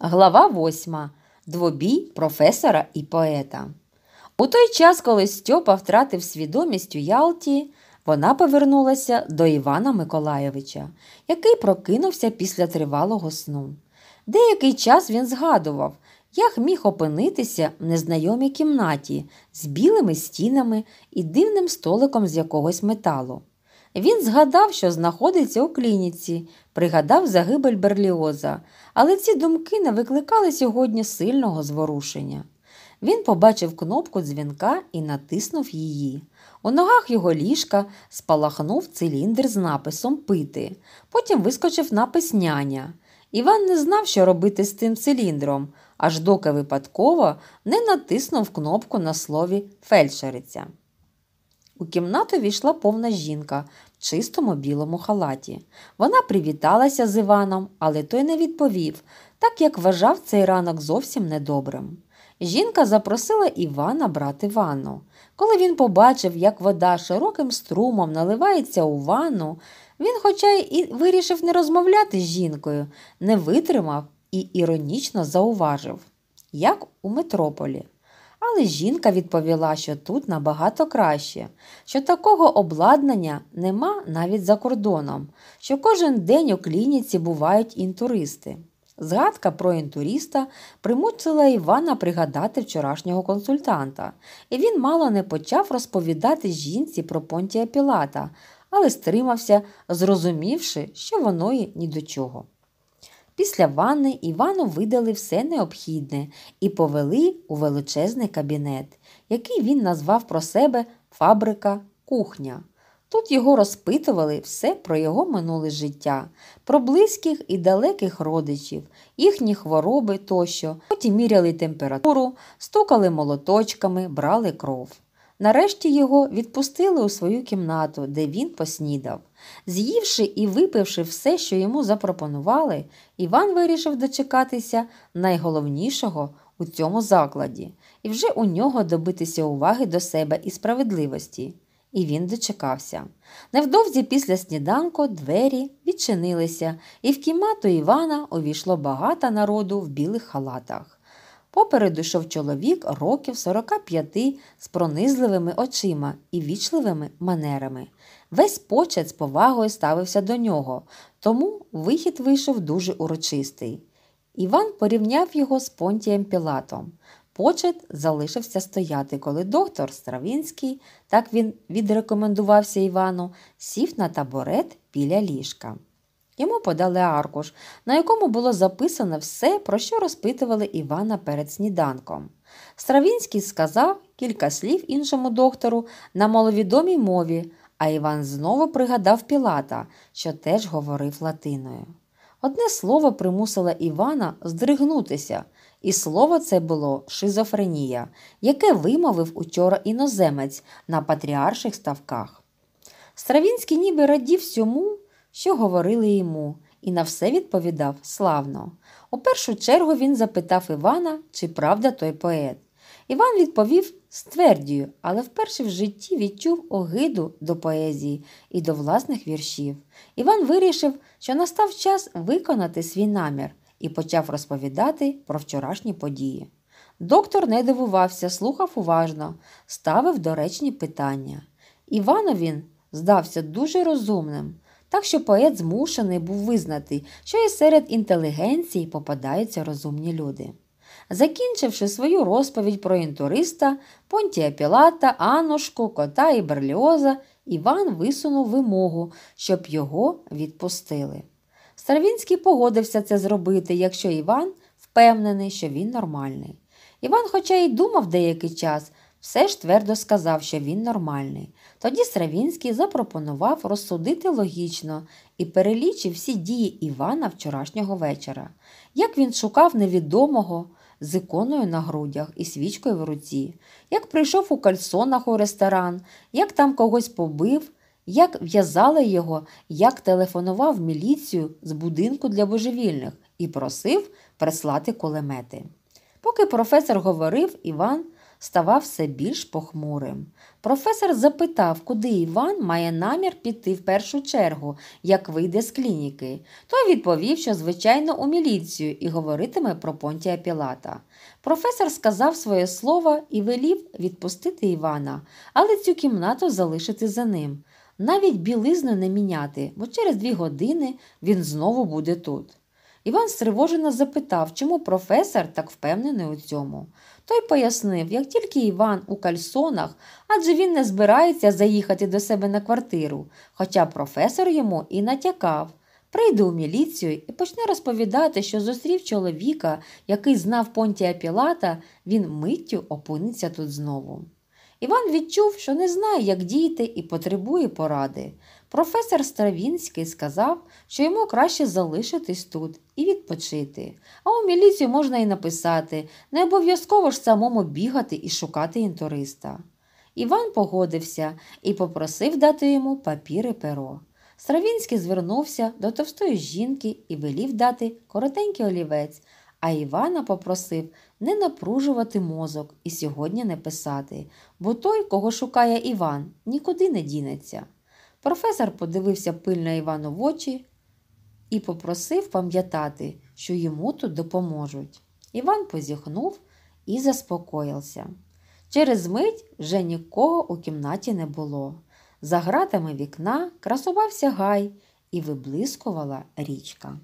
Глава 8. Двобій професора і поета. У той час, коли Стьопа втратив свідомість у Ялті, вона повернулася до Івана Миколайовича, який прокинувся після тривалого сну. Деякий час він згадував, як міг опинитися в незнайомій кімнаті з білими стінами і дивним столиком з якогось металу. Він згадав, що знаходиться у клініці, пригадав загибель Берліоза, але ці думки не викликали сьогодні сильного зворушення. Він побачив кнопку дзвінка і натиснув її. У ногах його ліжка спалахнув циліндр з написом Пити, потім вискочив напис няня. Іван не знав, що робити з тим циліндром, аж доки випадково не натиснув кнопку на слові фельдшериця. У кімнату війшла повна жінка в чистому білому халаті. Вона привіталася з Іваном, але той не відповів, так як вважав цей ранок зовсім недобрим. Жінка запросила Івана брати ванну. Коли він побачив, як вода широким струмом наливається у ванну, він, хоча й вирішив не розмовляти з жінкою, не витримав і іронічно зауважив, як у метрополі. Але жінка відповіла, що тут набагато краще, що такого обладнання нема навіть за кордоном, що кожен день у клініці бувають інтуристи. Згадка про інтуриста примусила Івана пригадати вчорашнього консультанта, і він мало не почав розповідати жінці про понтія Пілата, але стримався, зрозумівши, що воно й ні до чого. Після ванни Івану видали все необхідне і повели у величезний кабінет, який він назвав про себе Фабрика кухня. Тут його розпитували все про його минуле життя, про близьких і далеких родичів, їхні хвороби тощо, потім міряли температуру, стукали молоточками, брали кров. Нарешті його відпустили у свою кімнату, де він поснідав. З'ївши і випивши все, що йому запропонували, Іван вирішив дочекатися найголовнішого у цьому закладі і вже у нього добитися уваги до себе і справедливості. І він дочекався. Невдовзі після сніданку двері відчинилися, і в кімнату Івана увійшло багато народу в білих халатах. Попереду йшов чоловік років 45 з пронизливими очима і вічливими манерами. Весь почет з повагою ставився до нього, тому вихід вийшов дуже урочистий. Іван порівняв його з понтієм Пілатом. Почет залишився стояти, коли доктор Стравінський, так він відрекомендувався Івану, сів на таборет біля ліжка. Йому подали аркуш, на якому було записано все, про що розпитували Івана перед сніданком. Стравінський сказав кілька слів іншому доктору на маловідомій мові, а Іван знову пригадав Пілата, що теж говорив латиною. Одне слово примусило Івана здригнутися, і слово це було шизофренія, яке вимовив учора іноземець на патріарших ставках. Стравінський ніби радів цьому, що говорили йому, і на все відповідав славно. У першу чергу він запитав Івана, чи правда той поет. Іван відповів з твердію, але вперше в житті відчув огиду до поезії і до власних віршів. Іван вирішив, що настав час виконати свій намір і почав розповідати про вчорашні події. Доктор не дивувався, слухав уважно, ставив доречні питання. Івану він здався дуже розумним, так що поет змушений був визнати, що і серед інтелігенції попадаються розумні люди. Закінчивши свою розповідь про інтуриста, Понтія Пілата, Анушку, кота і Берліоза, Іван висунув вимогу, щоб його відпустили. Старвінський погодився це зробити, якщо Іван впевнений, що він нормальний. Іван, хоча й думав деякий час, все ж твердо сказав, що він нормальний. Тоді Сравінський запропонував розсудити логічно і перелічив всі дії Івана вчорашнього вечора, як він шукав невідомого з іконою на грудях і свічкою в руці, як прийшов у кальсонах у ресторан, як там когось побив, як в'язали його, як телефонував міліцію з будинку для божевільних і просив прислати кулемети. Поки професор говорив, Іван ставав все більш похмурим. Професор запитав, куди Іван має намір піти в першу чергу, як вийде з клініки. Той відповів, що, звичайно, у міліцію і говоритиме про понтія Пілата. Професор сказав своє слово і велів відпустити Івана, але цю кімнату залишити за ним. Навіть білизну не міняти, бо через дві години він знову буде тут. Іван стривожено запитав, чому професор так впевнений у цьому. Той пояснив, як тільки Іван у кальсонах, адже він не збирається заїхати до себе на квартиру, хоча професор йому і натякав. Прийде у міліцію і почне розповідати, що зустрів чоловіка, який знав Понтія Пілата, він миттю опиниться тут знову. Іван відчув, що не знає, як діяти, і потребує поради. Професор Стравінський сказав, що йому краще залишитись тут і відпочити, а у міліцію можна і написати, не обов'язково ж самому бігати і шукати інтуриста. Іван погодився і попросив дати йому папір і перо. Стравінський звернувся до товстої жінки і велів дати коротенький олівець, а Івана попросив не напружувати мозок і сьогодні не писати, бо той, кого шукає Іван, нікуди не дінеться. Професор подивився пильно Івану в очі і попросив пам'ятати, що йому тут допоможуть. Іван позіхнув і заспокоївся. Через мить вже нікого у кімнаті не було. За гратами вікна красувався гай і виблискувала річка.